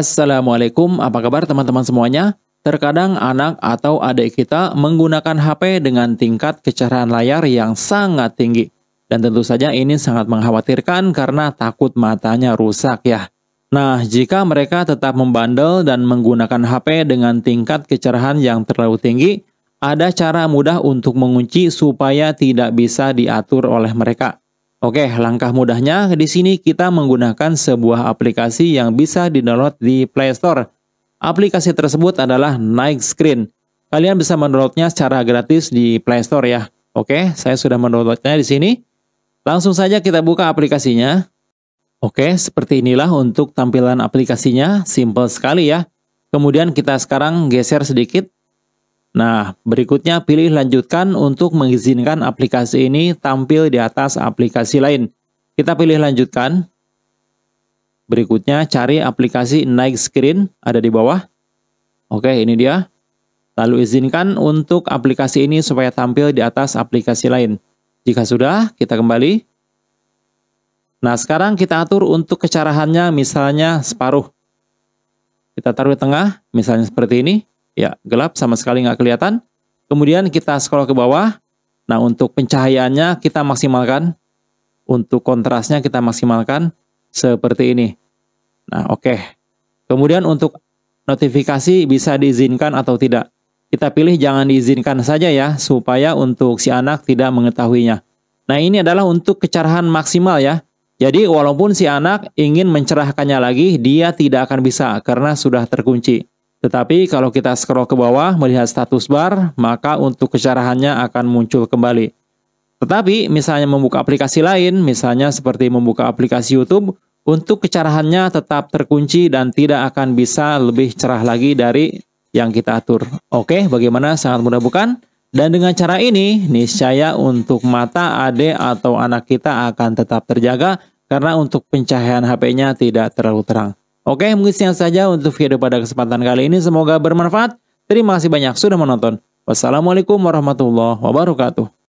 Assalamualaikum, apa kabar teman-teman semuanya? Terkadang anak atau adik kita menggunakan HP dengan tingkat kecerahan layar yang sangat tinggi. Dan tentu saja ini sangat mengkhawatirkan karena takut matanya rusak ya. Nah, jika mereka tetap membandel dan menggunakan HP dengan tingkat kecerahan yang terlalu tinggi, ada cara mudah untuk mengunci supaya tidak bisa diatur oleh mereka. Oke, langkah mudahnya di sini kita menggunakan sebuah aplikasi yang bisa di-download di Play Store. Aplikasi tersebut adalah Night Screen. Kalian bisa mendownloadnya secara gratis di Play Store ya. Oke, saya sudah mendownloadnya di sini. Langsung saja kita buka aplikasinya. Oke, seperti inilah untuk tampilan aplikasinya, simple sekali ya. Kemudian kita sekarang geser sedikit Nah, berikutnya pilih lanjutkan untuk mengizinkan aplikasi ini tampil di atas aplikasi lain. Kita pilih lanjutkan. Berikutnya cari aplikasi naik screen ada di bawah. Oke, ini dia. Lalu izinkan untuk aplikasi ini supaya tampil di atas aplikasi lain. Jika sudah, kita kembali. Nah, sekarang kita atur untuk kecerahannya misalnya separuh. Kita taruh di tengah, misalnya seperti ini ya gelap sama sekali nggak kelihatan. Kemudian kita scroll ke bawah. Nah untuk pencahayaannya kita maksimalkan. Untuk kontrasnya kita maksimalkan seperti ini. Nah oke. Okay. Kemudian untuk notifikasi bisa diizinkan atau tidak. Kita pilih jangan diizinkan saja ya supaya untuk si anak tidak mengetahuinya. Nah ini adalah untuk kecerahan maksimal ya. Jadi walaupun si anak ingin mencerahkannya lagi, dia tidak akan bisa karena sudah terkunci. Tetapi kalau kita scroll ke bawah melihat status bar, maka untuk kecerahannya akan muncul kembali. Tetapi misalnya membuka aplikasi lain, misalnya seperti membuka aplikasi YouTube, untuk kecerahannya tetap terkunci dan tidak akan bisa lebih cerah lagi dari yang kita atur. Oke, bagaimana? Sangat mudah bukan? Dan dengan cara ini, niscaya untuk mata adik atau anak kita akan tetap terjaga karena untuk pencahayaan HP-nya tidak terlalu terang. Oke, mungkin sekian saja untuk video pada kesempatan kali ini. Semoga bermanfaat. Terima kasih banyak sudah menonton. Wassalamualaikum warahmatullahi wabarakatuh.